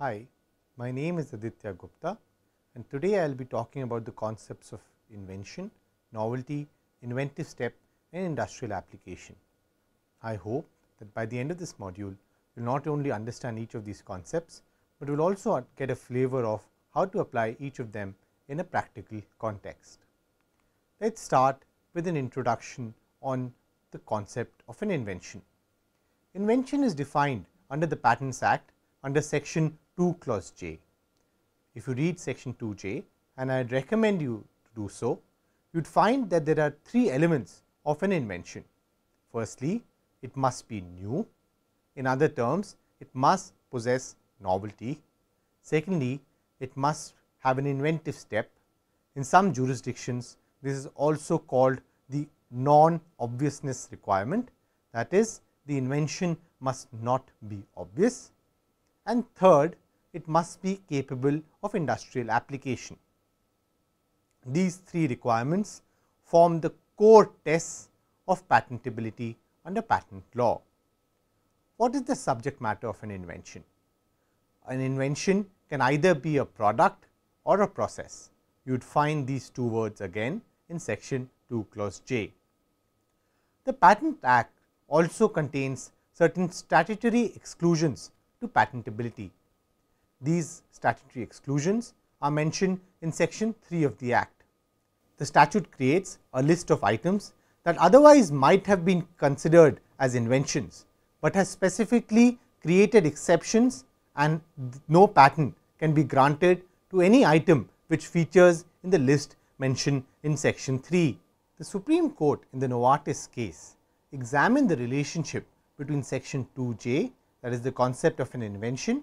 Hi, my name is Aditya Gupta and today I will be talking about the concepts of invention, novelty, inventive step and industrial application. I hope that by the end of this module, you will not only understand each of these concepts, but will also get a flavor of how to apply each of them in a practical context. Let us start with an introduction on the concept of an invention. Invention is defined under the Patents Act under section 2 clause j. If you read section 2 j and I would recommend you to do so, you would find that there are three elements of an invention. Firstly, it must be new. In other terms, it must possess novelty. Secondly, it must have an inventive step. In some jurisdictions, this is also called the non-obviousness requirement that is the invention must not be obvious. And third, it must be capable of industrial application. These three requirements form the core tests of patentability under patent law. What is the subject matter of an invention? An invention can either be a product or a process. You would find these two words again in section 2 clause J. The Patent Act also contains certain statutory exclusions to patentability these statutory exclusions are mentioned in section 3 of the Act. The statute creates a list of items that otherwise might have been considered as inventions, but has specifically created exceptions and no patent can be granted to any item which features in the list mentioned in section 3. The Supreme Court in the Novartis case examined the relationship between section 2j that is the concept of an invention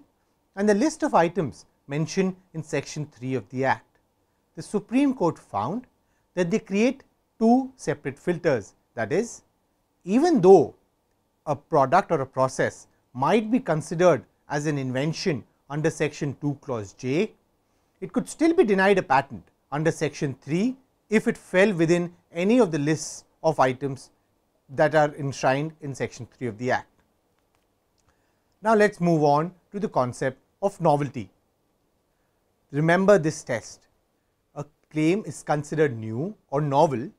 and the list of items mentioned in section 3 of the act. The Supreme Court found that they create two separate filters that is even though a product or a process might be considered as an invention under section 2 clause J, it could still be denied a patent under section 3 if it fell within any of the lists of items that are enshrined in section 3 of the act. Now, let us move on to the concept of novelty. Remember this test. A claim is considered new or novel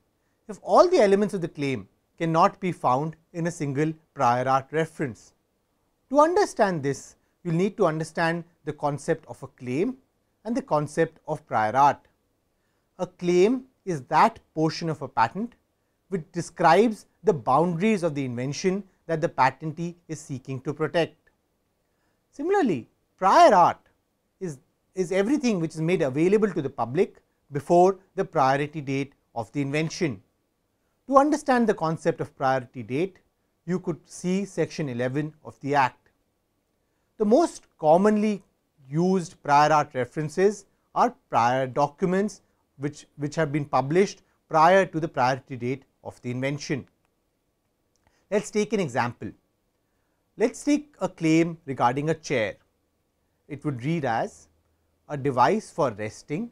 if all the elements of the claim cannot be found in a single prior art reference. To understand this, you will need to understand the concept of a claim and the concept of prior art. A claim is that portion of a patent which describes the boundaries of the invention that the patentee is seeking to protect. Similarly, prior art is, is everything which is made available to the public before the priority date of the invention. To understand the concept of priority date, you could see section 11 of the act. The most commonly used prior art references are prior documents which, which have been published prior to the priority date of the invention. Let us take an example. Let us take a claim regarding a chair it would read as a device for resting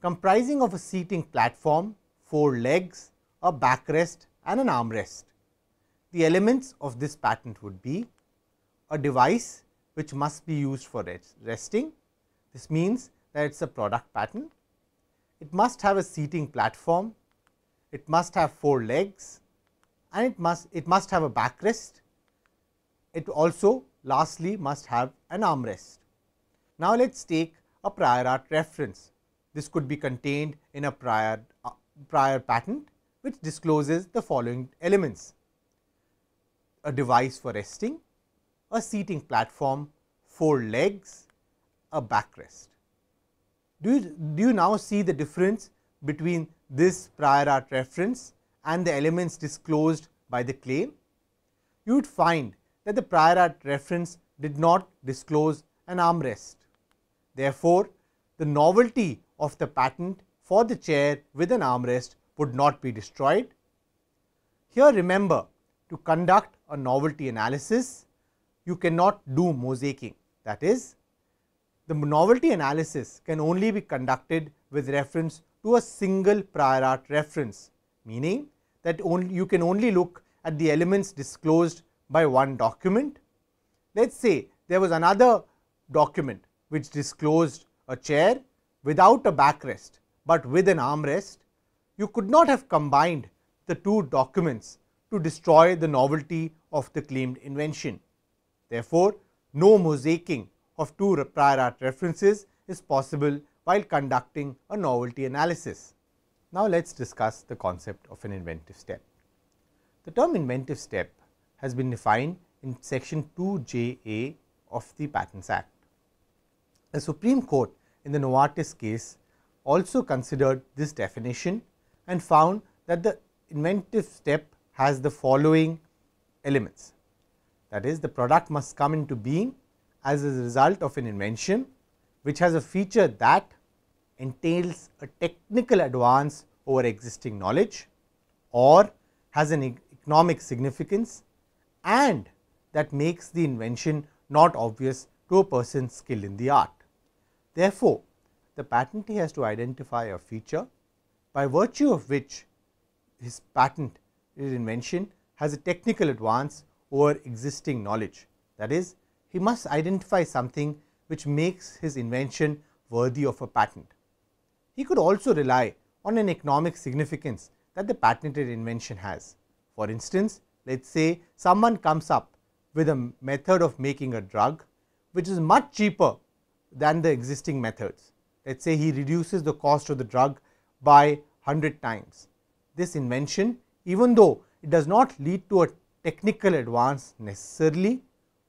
comprising of a seating platform, four legs, a backrest and an armrest. The elements of this patent would be a device which must be used for resting. This means that it is a product patent. It must have a seating platform, it must have four legs and it must, it must have a backrest. It also lastly must have an armrest. Now, let us take a prior art reference. This could be contained in a prior, uh, prior patent which discloses the following elements. A device for resting, a seating platform, four legs, a backrest. Do you, do you now see the difference between this prior art reference and the elements disclosed by the claim? You would find that the prior art reference did not disclose an armrest. Therefore, the novelty of the patent for the chair with an armrest would not be destroyed. Here remember to conduct a novelty analysis, you cannot do mosaicing that is the novelty analysis can only be conducted with reference to a single prior art reference, meaning that only you can only look at the elements disclosed by one document. Let us say there was another document which disclosed a chair without a backrest, but with an armrest, you could not have combined the two documents to destroy the novelty of the claimed invention. Therefore, no mosaicing of two prior art references is possible while conducting a novelty analysis. Now, let us discuss the concept of an inventive step. The term inventive step has been defined in section 2 J A of the Patents Act. The Supreme Court in the Novartis case also considered this definition and found that the inventive step has the following elements. That is the product must come into being as a result of an invention, which has a feature that entails a technical advance over existing knowledge or has an economic significance and that makes the invention not obvious to a person skilled in the art. Therefore, the patentee has to identify a feature by virtue of which his patent, his invention has a technical advance over existing knowledge. That is, he must identify something which makes his invention worthy of a patent. He could also rely on an economic significance that the patented invention has. For instance, let us say someone comes up with a method of making a drug which is much cheaper than the existing methods. Let us say he reduces the cost of the drug by 100 times. This invention even though it does not lead to a technical advance necessarily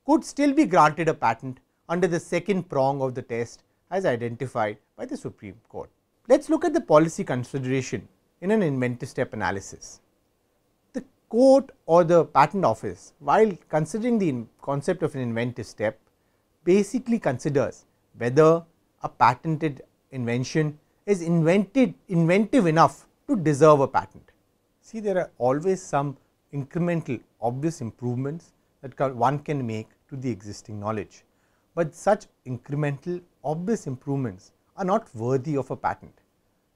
could still be granted a patent under the second prong of the test as identified by the Supreme Court. Let us look at the policy consideration in an inventive step analysis. The court or the patent office while considering the concept of an inventive step basically considers whether a patented invention is invented inventive enough to deserve a patent. See there are always some incremental obvious improvements that one can make to the existing knowledge, but such incremental obvious improvements are not worthy of a patent.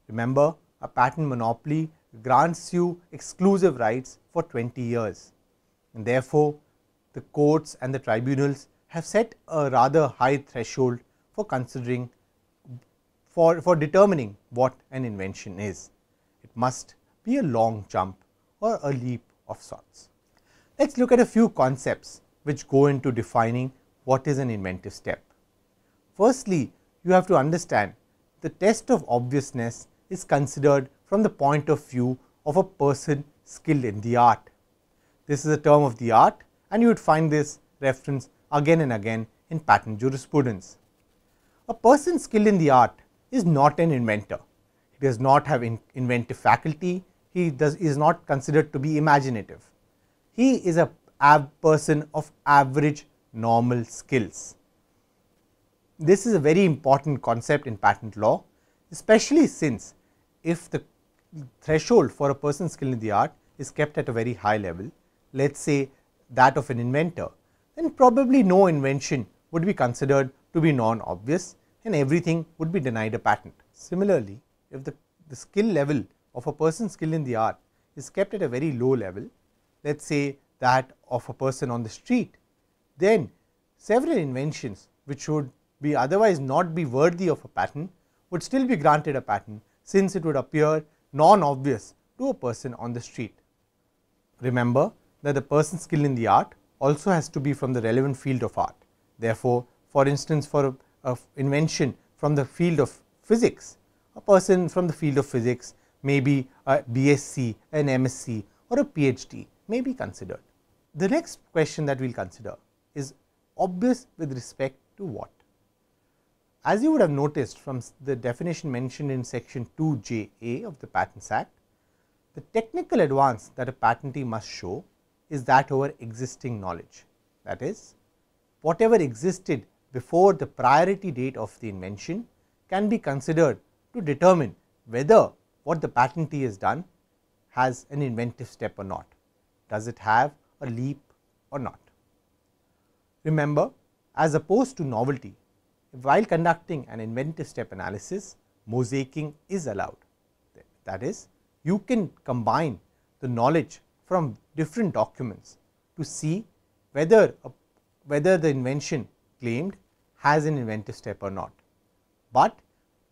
Remember a patent monopoly grants you exclusive rights for 20 years and therefore, the courts and the tribunals have set a rather high threshold for considering for, for determining what an invention is. It must be a long jump or a leap of sorts. Let us look at a few concepts which go into defining what is an inventive step. Firstly, you have to understand the test of obviousness is considered from the point of view of a person skilled in the art. This is a term of the art and you would find this reference again and again in patent jurisprudence. A person skilled in the art is not an inventor. He does not have in inventive faculty. He does, is not considered to be imaginative. He is a person of average normal skills. This is a very important concept in patent law, especially since if the threshold for a person skilled in the art is kept at a very high level, let us say that of an inventor, then probably no invention would be considered to be non-obvious and everything would be denied a patent. Similarly, if the, the skill level of a person's skill in the art is kept at a very low level, let us say that of a person on the street, then several inventions which would be otherwise not be worthy of a patent would still be granted a patent since it would appear non-obvious to a person on the street. Remember that the person's skill in the art also has to be from the relevant field of art. Therefore, for instance for of invention from the field of physics. A person from the field of physics may be a BSc, an MSc or a PhD may be considered. The next question that we will consider is obvious with respect to what. As you would have noticed from the definition mentioned in section 2JA of the Patents Act, the technical advance that a patentee must show is that over existing knowledge. That is, whatever existed before the priority date of the invention can be considered to determine whether what the patentee has done has an inventive step or not. Does it have a leap or not? Remember, as opposed to novelty, while conducting an inventive step analysis, mosaicing is allowed. That is, you can combine the knowledge from different documents to see whether, a, whether the invention claimed has an inventive step or not. But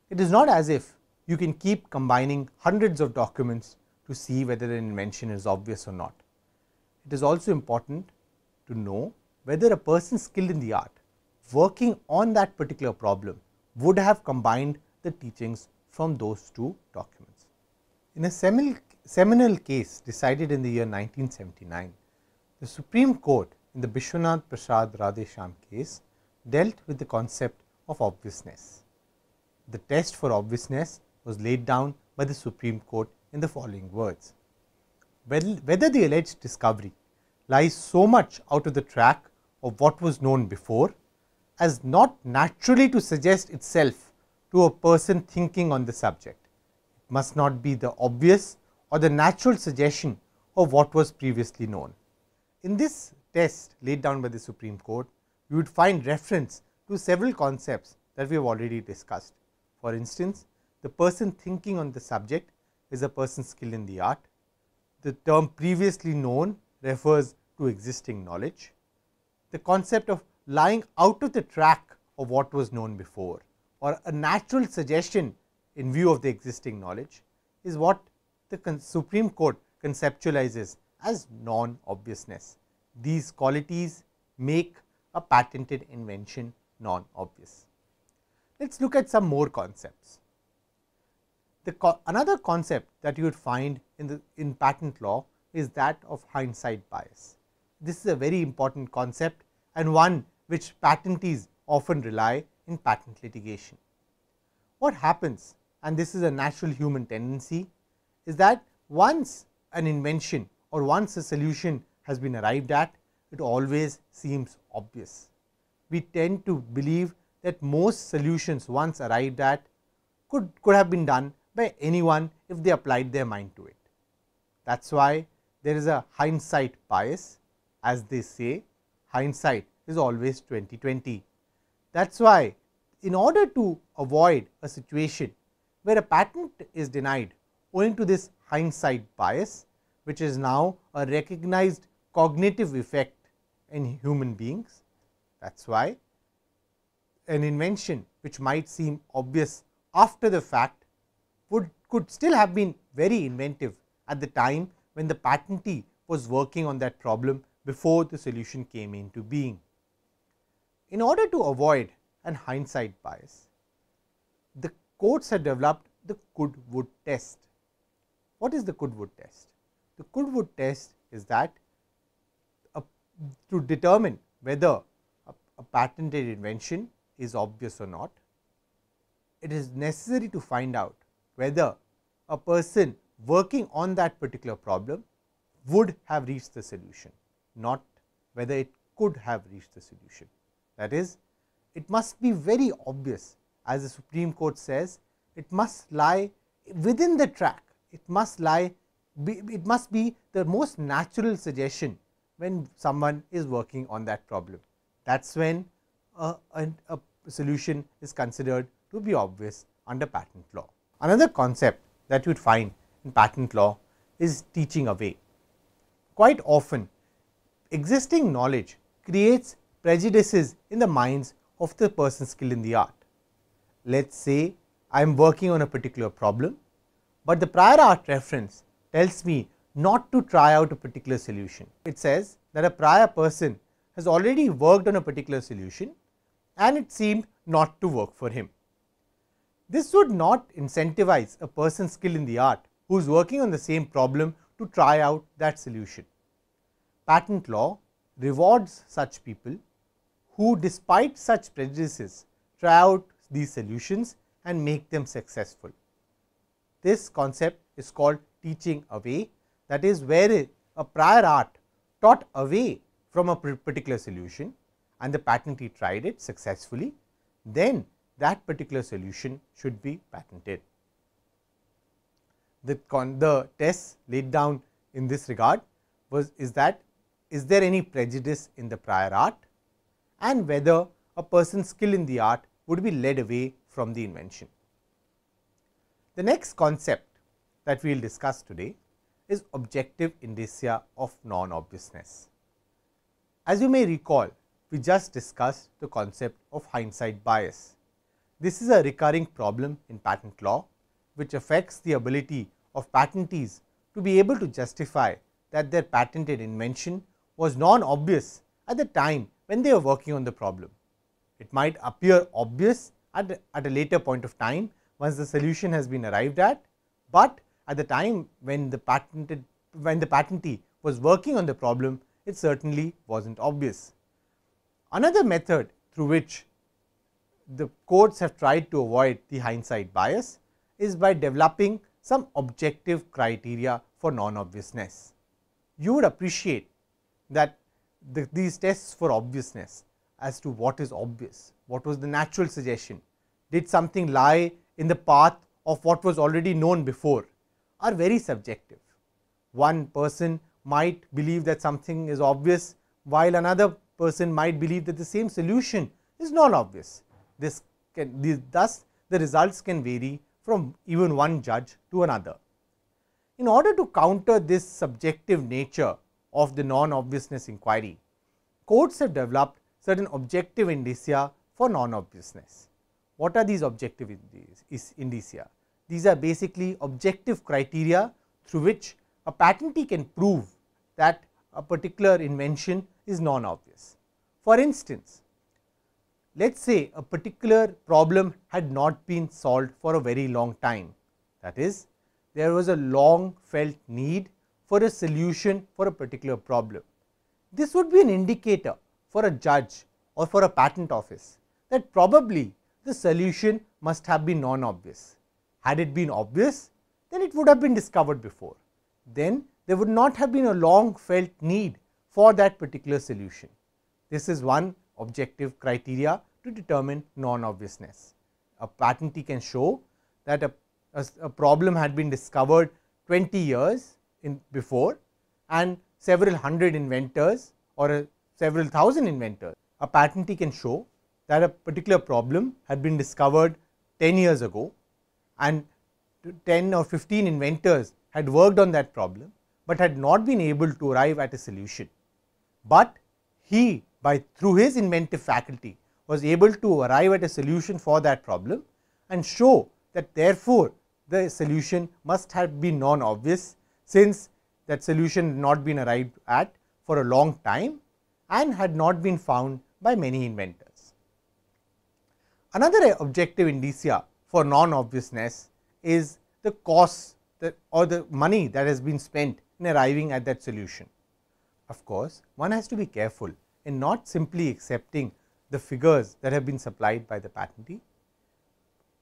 it is not as if you can keep combining hundreds of documents to see whether an invention is obvious or not. It is also important to know whether a person skilled in the art working on that particular problem would have combined the teachings from those two documents. In a seminal, seminal case decided in the year 1979, the Supreme Court in the Bishwanath Prasad Radhesham case dealt with the concept of obviousness. The test for obviousness was laid down by the Supreme Court in the following words. Whether the alleged discovery lies so much out of the track of what was known before as not naturally to suggest itself to a person thinking on the subject. It must not be the obvious or the natural suggestion of what was previously known. In this test laid down by the Supreme Court, you would find reference to several concepts that we have already discussed. For instance, the person thinking on the subject is a person skilled in the art. The term previously known refers to existing knowledge. The concept of lying out of the track of what was known before or a natural suggestion in view of the existing knowledge is what the Supreme Court conceptualizes as non obviousness. These qualities make a patented invention non obvious. Let us look at some more concepts. Co another concept that you would find in the in patent law is that of hindsight bias. This is a very important concept and one which patentees often rely in patent litigation. What happens and this is a natural human tendency is that once an invention or once a solution has been arrived at, it always seems obvious. We tend to believe that most solutions once arrived at could, could have been done by anyone if they applied their mind to it. That is why there is a hindsight bias as they say hindsight is always 2020. That is why in order to avoid a situation where a patent is denied owing to this hindsight bias which is now a recognized cognitive effect in human beings. That is why an invention which might seem obvious after the fact would could still have been very inventive at the time when the patentee was working on that problem before the solution came into being. In order to avoid an hindsight bias, the courts had developed the Goodwood test. What is the Goodwood test? The Goodwood test is that to determine whether a, a patented invention is obvious or not, it is necessary to find out whether a person working on that particular problem would have reached the solution, not whether it could have reached the solution. That is, it must be very obvious as the Supreme Court says, it must lie within the track, it must lie, be, it must be the most natural suggestion when someone is working on that problem. That is when a, a, a solution is considered to be obvious under patent law. Another concept that you would find in patent law is teaching away. Quite often, existing knowledge creates prejudices in the minds of the person skilled in the art. Let us say I am working on a particular problem, but the prior art reference tells me not to try out a particular solution. It says that a prior person has already worked on a particular solution and it seemed not to work for him. This would not incentivize a person skilled in the art who is working on the same problem to try out that solution. Patent law rewards such people who despite such prejudices try out these solutions and make them successful. This concept is called teaching away that is where a prior art taught away from a particular solution and the patentee tried it successfully, then that particular solution should be patented. The, the test laid down in this regard was is that is there any prejudice in the prior art and whether a person's skill in the art would be led away from the invention. The next concept that we will discuss today is objective indicia of non-obviousness. As you may recall, we just discussed the concept of hindsight bias. This is a recurring problem in patent law, which affects the ability of patentees to be able to justify that their patented invention was non-obvious at the time when they were working on the problem. It might appear obvious at, at a later point of time once the solution has been arrived at, but at the time when the patented when the patentee was working on the problem it certainly wasn't obvious. Another method through which the courts have tried to avoid the hindsight bias is by developing some objective criteria for non-obviousness. You would appreciate that the, these tests for obviousness as to what is obvious, what was the natural suggestion, did something lie in the path of what was already known before, are very subjective. One person might believe that something is obvious, while another person might believe that the same solution is not obvious. This can, this, thus, the results can vary from even one judge to another. In order to counter this subjective nature of the non-obviousness inquiry, courts have developed certain objective indicia for non-obviousness. What are these objective indicia? These are basically objective criteria through which a patentee can prove that a particular invention is non-obvious. For instance, let us say a particular problem had not been solved for a very long time. That is, there was a long felt need for a solution for a particular problem. This would be an indicator for a judge or for a patent office that probably the solution must have been non-obvious. Had it been obvious, then it would have been discovered before. Then there would not have been a long felt need for that particular solution. This is one objective criteria to determine non-obviousness. A patentee can show that a, a, a, problem had been discovered 20 years in before and several hundred inventors or a, several thousand inventors. A patentee can show that a particular problem had been discovered 10 years ago and 10 or 15 inventors had worked on that problem, but had not been able to arrive at a solution. But he by through his inventive faculty was able to arrive at a solution for that problem and show that therefore, the solution must have been non-obvious since that solution had not been arrived at for a long time and had not been found by many inventors. Another objective indicia for non obviousness is the cost that or the money that has been spent in arriving at that solution. Of course, one has to be careful in not simply accepting the figures that have been supplied by the patentee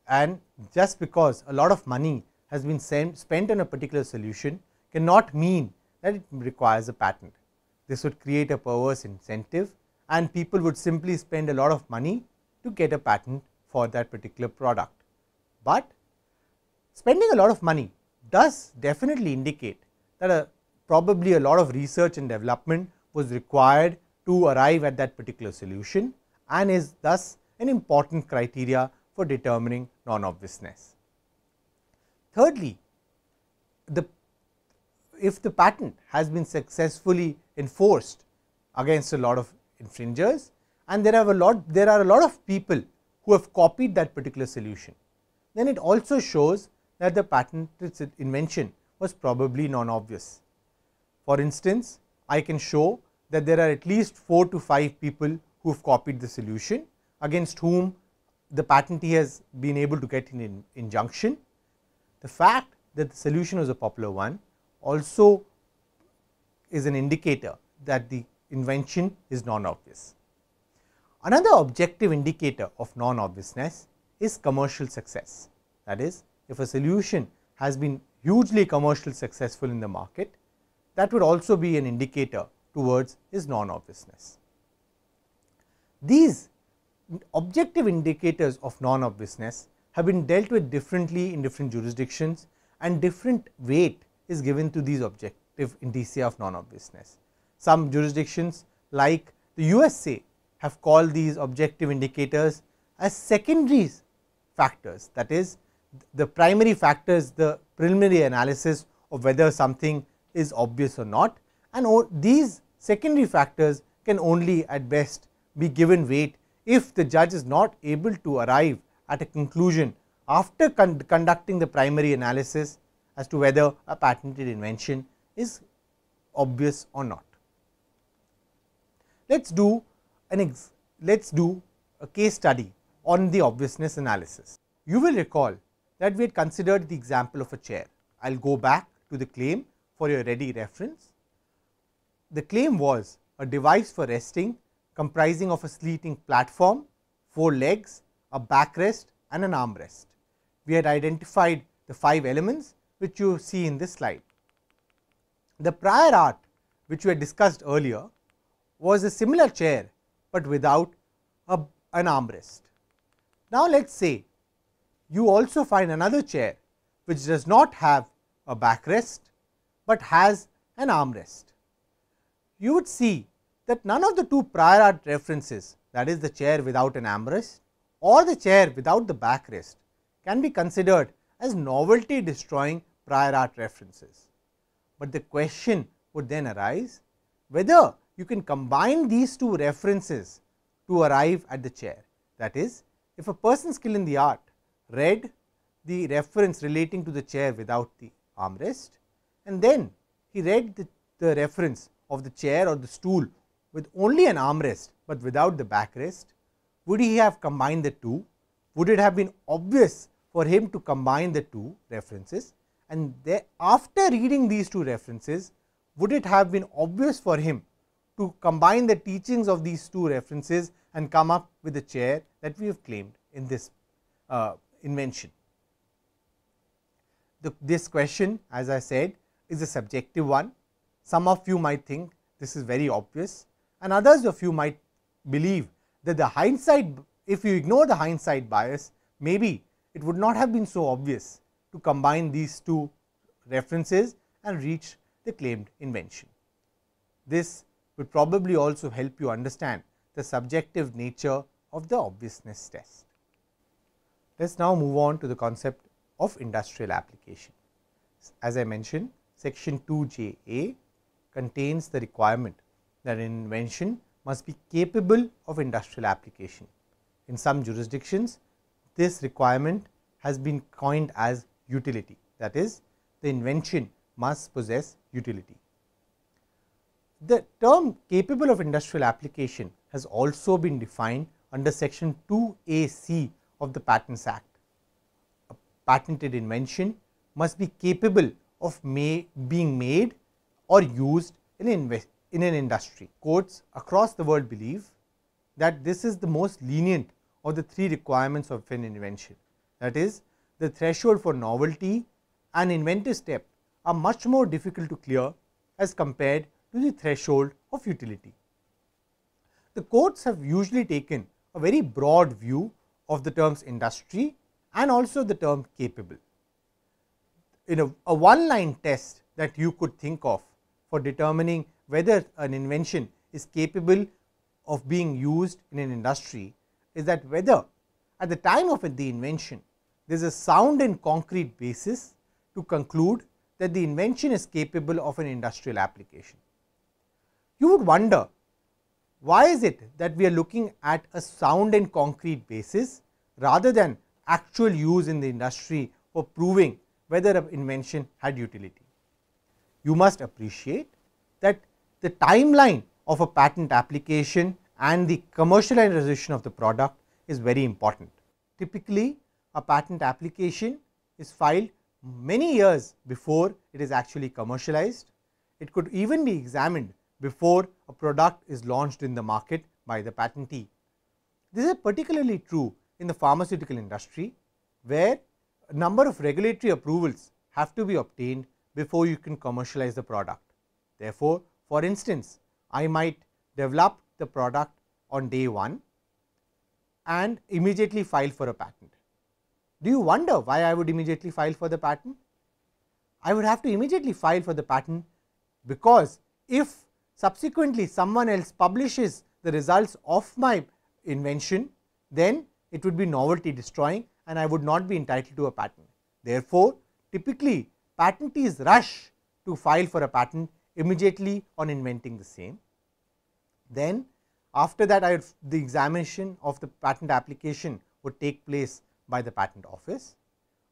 and just because a lot of money has been spent on a particular solution cannot mean that it requires a patent. This would create a perverse incentive and people would simply spend a lot of money to get a patent for that particular product. But spending a lot of money does definitely indicate that a, probably a lot of research and development was required to arrive at that particular solution and is thus an important criteria for determining non-obviousness. Thirdly, the, if the patent has been successfully enforced against a lot of infringers and there, have a lot, there are a lot of people who have copied that particular solution then it also shows that the patented invention was probably non-obvious. For instance, I can show that there are at least 4 to 5 people who have copied the solution against whom the patentee has been able to get an injunction. The fact that the solution was a popular one also is an indicator that the invention is non-obvious. Another objective indicator of non-obviousness is commercial success. That is, if a solution has been hugely commercial successful in the market, that would also be an indicator towards its non-obviousness. These objective indicators of non-obviousness have been dealt with differently in different jurisdictions and different weight is given to these objective indicia of non-obviousness. Some jurisdictions like the USA have called these objective indicators as secondaries factors that is the primary factor is the preliminary analysis of whether something is obvious or not and these secondary factors can only at best be given weight if the judge is not able to arrive at a conclusion after con conducting the primary analysis as to whether a patented invention is obvious or not. Let us do an let us do a case study on the obviousness analysis. You will recall that we had considered the example of a chair. I will go back to the claim for your ready reference. The claim was a device for resting comprising of a sleeting platform, four legs, a backrest and an armrest. We had identified the five elements which you see in this slide. The prior art which we had discussed earlier was a similar chair, but without a, an armrest. Now, let us say you also find another chair which does not have a backrest, but has an armrest. You would see that none of the two prior art references that is the chair without an armrest or the chair without the backrest can be considered as novelty destroying prior art references. But the question would then arise whether you can combine these two references to arrive at the chair that is if a person skilled in the art read the reference relating to the chair without the armrest and then he read the, the reference of the chair or the stool with only an armrest, but without the backrest, would he have combined the two? Would it have been obvious for him to combine the two references? And after reading these two references, would it have been obvious for him to combine the teachings of these two references and come up with the chair that we have claimed in this uh, invention. The, this question as I said is a subjective one. Some of you might think this is very obvious and others of you might believe that the hindsight if you ignore the hindsight bias maybe it would not have been so obvious to combine these two references and reach the claimed invention. This will probably also help you understand the subjective nature of the obviousness test. Let us now move on to the concept of industrial application. As I mentioned, section 2JA contains the requirement that an invention must be capable of industrial application. In some jurisdictions, this requirement has been coined as utility that is the invention must possess utility. The term capable of industrial application has also been defined under section 2AC of the Patents Act. A patented invention must be capable of being made or used in, in an industry. Courts across the world believe that this is the most lenient of the three requirements of an invention. That is, the threshold for novelty and inventive step are much more difficult to clear as compared to the threshold of utility. The courts have usually taken a very broad view of the terms industry and also the term capable. In a, a one line test that you could think of for determining whether an invention is capable of being used in an industry is that whether at the time of the invention there is a sound and concrete basis to conclude that the invention is capable of an industrial application. You would wonder why is it that we are looking at a sound and concrete basis rather than actual use in the industry for proving whether an invention had utility. You must appreciate that the timeline of a patent application and the commercialization of the product is very important. Typically, a patent application is filed many years before it is actually commercialized. It could even be examined before a product is launched in the market by the patentee. This is particularly true in the pharmaceutical industry, where a number of regulatory approvals have to be obtained before you can commercialize the product. Therefore, for instance, I might develop the product on day 1 and immediately file for a patent. Do you wonder why I would immediately file for the patent? I would have to immediately file for the patent because if subsequently someone else publishes the results of my invention, then it would be novelty destroying and I would not be entitled to a patent. Therefore, typically patentees rush to file for a patent immediately on inventing the same. Then after that I the examination of the patent application would take place by the patent office.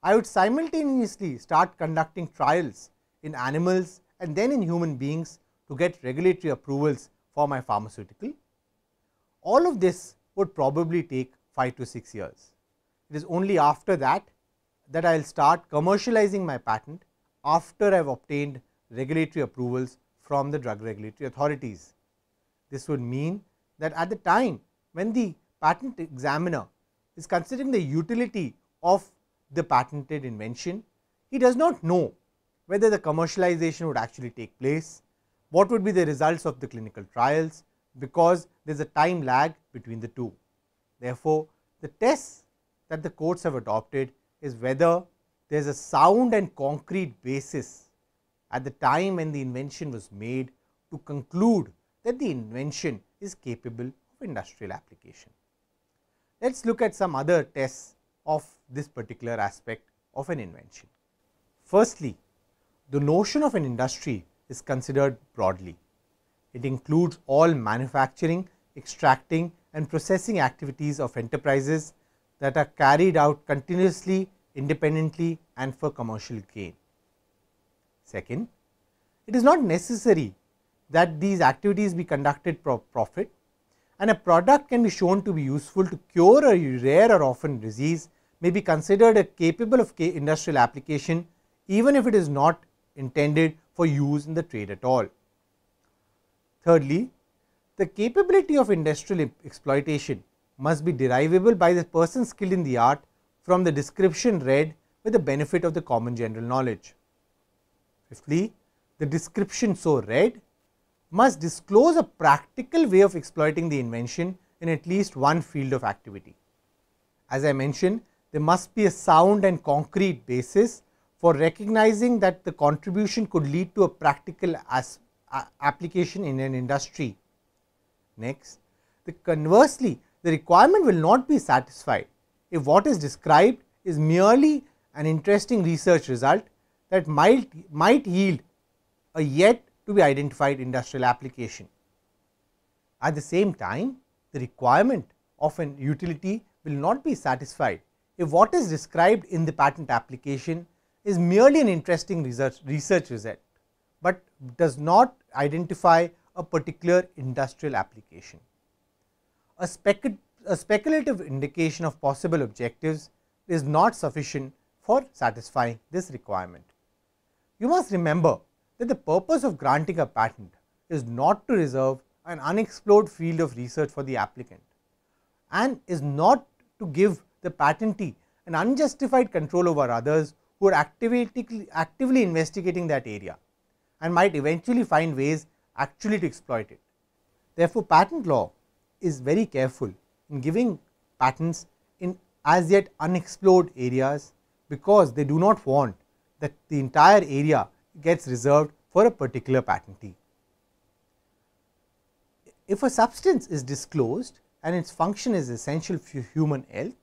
I would simultaneously start conducting trials in animals and then in human beings to get regulatory approvals for my pharmaceutical. All of this would probably take 5 to 6 years. It is only after that that I will start commercializing my patent after I have obtained regulatory approvals from the drug regulatory authorities. This would mean that at the time when the patent examiner is considering the utility of the patented invention, he does not know whether the commercialization would actually take place, what would be the results of the clinical trials because there is a time lag between the two. Therefore, the test that the courts have adopted is whether there is a sound and concrete basis at the time when the invention was made to conclude that the invention is capable of industrial application. Let us look at some other tests of this particular aspect of an invention. Firstly, the notion of an industry is considered broadly. It includes all manufacturing, extracting and processing activities of enterprises that are carried out continuously, independently and for commercial gain. Second, it is not necessary that these activities be conducted for profit and a product can be shown to be useful to cure a rare or often disease may be considered a capable of industrial application even if it is not intended for use in the trade at all. Thirdly, the capability of industrial exploitation must be derivable by the person skilled in the art from the description read with the benefit of the common general knowledge. Fifthly, the description so read must disclose a practical way of exploiting the invention in at least one field of activity. As I mentioned, there must be a sound and concrete basis for recognizing that the contribution could lead to a practical application in an industry. Next, the conversely, the requirement will not be satisfied if what is described is merely an interesting research result that might, might yield a yet to be identified industrial application. At the same time, the requirement of an utility will not be satisfied if what is described in the patent application is merely an interesting research, research result, but does not identify a particular industrial application. A, a speculative indication of possible objectives is not sufficient for satisfying this requirement. You must remember that the purpose of granting a patent is not to reserve an unexplored field of research for the applicant and is not to give the patentee an unjustified control over others who are actively, actively investigating that area and might eventually find ways actually to exploit it. Therefore, patent law is very careful in giving patents in as yet unexplored areas because they do not want that the entire area gets reserved for a particular patentee. If a substance is disclosed and its function is essential for human health,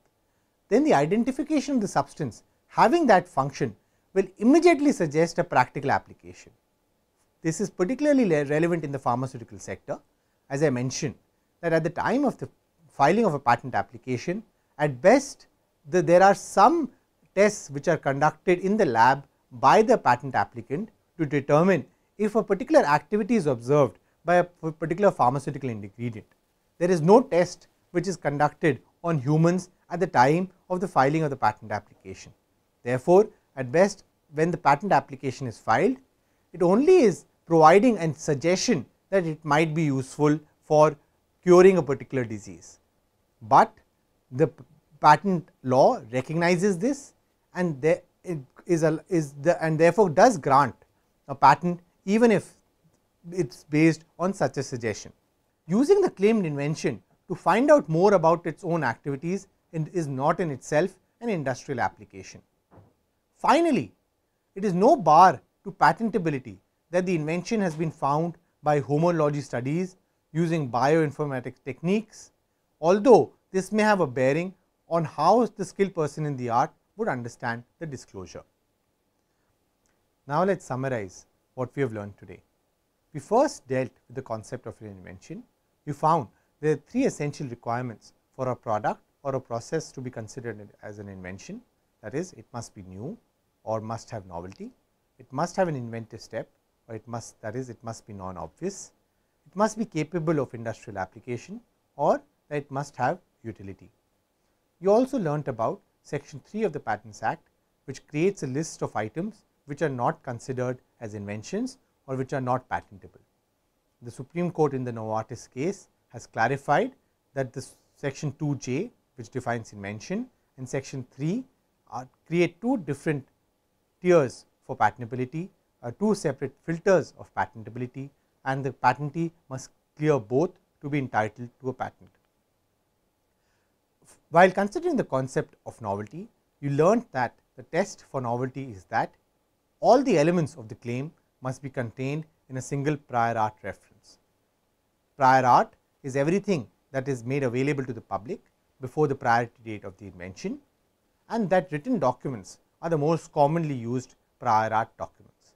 then the identification of the substance having that function will immediately suggest a practical application. This is particularly relevant in the pharmaceutical sector as I mentioned that at the time of the filing of a patent application at best the, there are some tests which are conducted in the lab by the patent applicant to determine if a particular activity is observed by a particular pharmaceutical ingredient. There is no test which is conducted on humans at the time of the filing of the patent application. Therefore, at best when the patent application is filed, it only is providing a suggestion that it might be useful for curing a particular disease. But the patent law recognizes this and there is a, is the and therefore, does grant a patent even if it is based on such a suggestion. Using the claimed invention to find out more about its own activities is not in itself an industrial application. Finally, it is no bar to patentability that the invention has been found by homology studies using bioinformatics techniques, although this may have a bearing on how the skilled person in the art would understand the disclosure. Now, let us summarize what we have learned today. We first dealt with the concept of an invention. We found there are three essential requirements for a product or a process to be considered as an invention that is, it must be new, or must have novelty, it must have an inventive step or it must that is it must be non obvious, it must be capable of industrial application or that it must have utility. You also learnt about section 3 of the Patents Act which creates a list of items which are not considered as inventions or which are not patentable. The Supreme Court in the Novartis case has clarified that section 2j which defines invention and section 3 are create two different tiers for patentability, uh, two separate filters of patentability and the patentee must clear both to be entitled to a patent. While considering the concept of novelty, you learnt that the test for novelty is that all the elements of the claim must be contained in a single prior art reference. Prior art is everything that is made available to the public before the priority date of the invention and that written documents are the most commonly used prior art documents.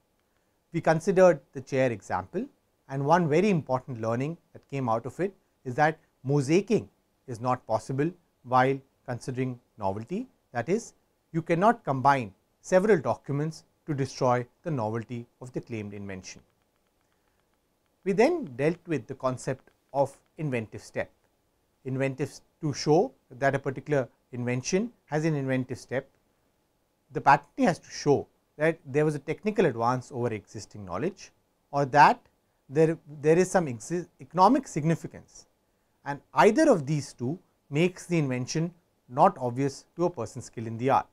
We considered the chair example and one very important learning that came out of it is that mosaicing is not possible while considering novelty that is you cannot combine several documents to destroy the novelty of the claimed invention. We then dealt with the concept of inventive step, inventive to show that a particular invention has an inventive step the patentee has to show that there was a technical advance over existing knowledge or that there, there is some economic significance and either of these two makes the invention not obvious to a person skilled in the art.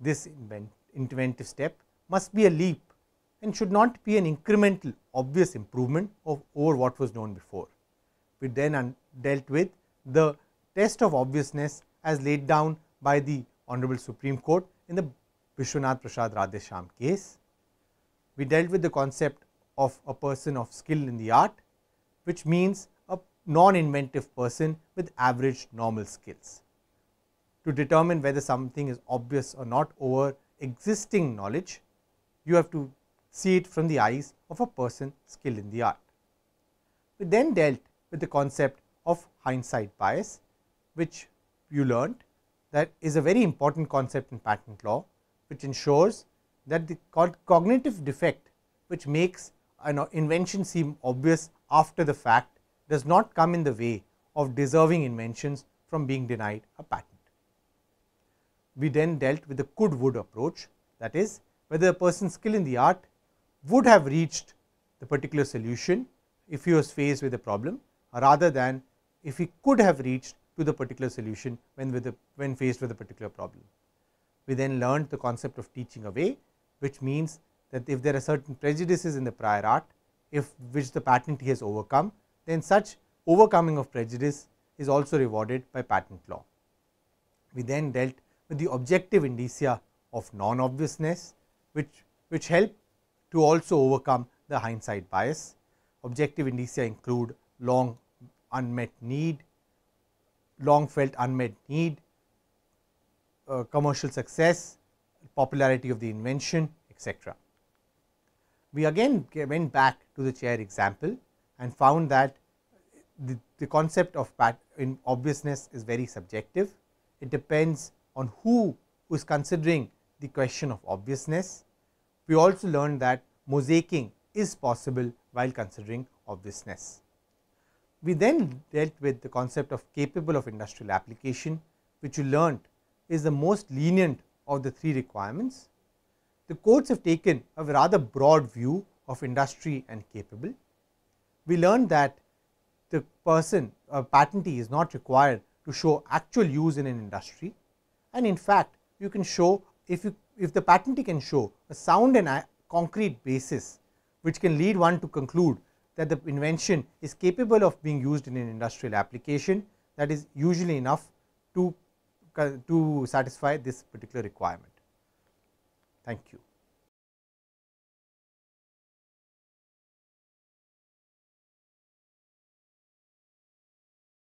This inventive step must be a leap and should not be an incremental obvious improvement of over what was known before. We then dealt with the test of obviousness as laid down by the Honorable Supreme Court in the Vishwanath Prasad Radhesham case, we dealt with the concept of a person of skill in the art, which means a non-inventive person with average normal skills. To determine whether something is obvious or not over existing knowledge, you have to see it from the eyes of a person skilled in the art. We then dealt with the concept of hindsight bias, which you learnt that is a very important concept in patent law, which ensures that the cognitive defect which makes an invention seem obvious after the fact does not come in the way of deserving inventions from being denied a patent. We then dealt with the could would approach that is whether a person's skill in the art would have reached the particular solution if he was faced with a problem rather than if he could have reached to the particular solution when, with when faced with a particular problem. We then learned the concept of teaching away, which means that if there are certain prejudices in the prior art, if which the patentee has overcome, then such overcoming of prejudice is also rewarded by patent law. We then dealt with the objective indicia of non-obviousness, which, which help to also overcome the hindsight bias. Objective indicia include long unmet need, long felt unmet need, uh, commercial success, popularity of the invention etc. We again went back to the chair example and found that the, the concept of in obviousness is very subjective. It depends on who is considering the question of obviousness. We also learned that mosaicing is possible while considering obviousness. We then dealt with the concept of capable of industrial application, which you learnt is the most lenient of the three requirements. The courts have taken a rather broad view of industry and capable. We learned that the person a patentee is not required to show actual use in an industry and in fact you can show if you if the patentee can show a sound and concrete basis which can lead one to conclude that the invention is capable of being used in an industrial application that is usually enough to, uh, to satisfy this particular requirement. Thank you.